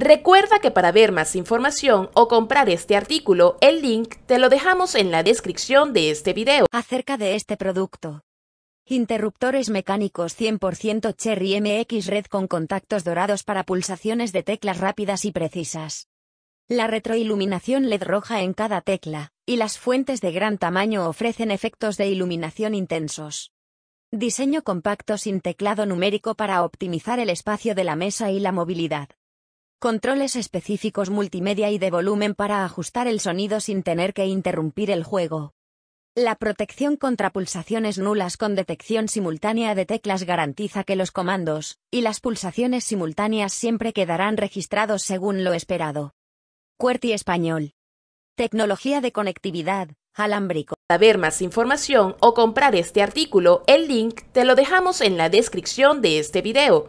Recuerda que para ver más información o comprar este artículo, el link te lo dejamos en la descripción de este video. Acerca de este producto. Interruptores mecánicos 100% Cherry MX Red con contactos dorados para pulsaciones de teclas rápidas y precisas. La retroiluminación LED roja en cada tecla, y las fuentes de gran tamaño ofrecen efectos de iluminación intensos. Diseño compacto sin teclado numérico para optimizar el espacio de la mesa y la movilidad controles específicos multimedia y de volumen para ajustar el sonido sin tener que interrumpir el juego. La protección contra pulsaciones nulas con detección simultánea de teclas garantiza que los comandos y las pulsaciones simultáneas siempre quedarán registrados según lo esperado. QWERTY español. Tecnología de conectividad, alámbrico. Para ver más información o comprar este artículo, el link te lo dejamos en la descripción de este video.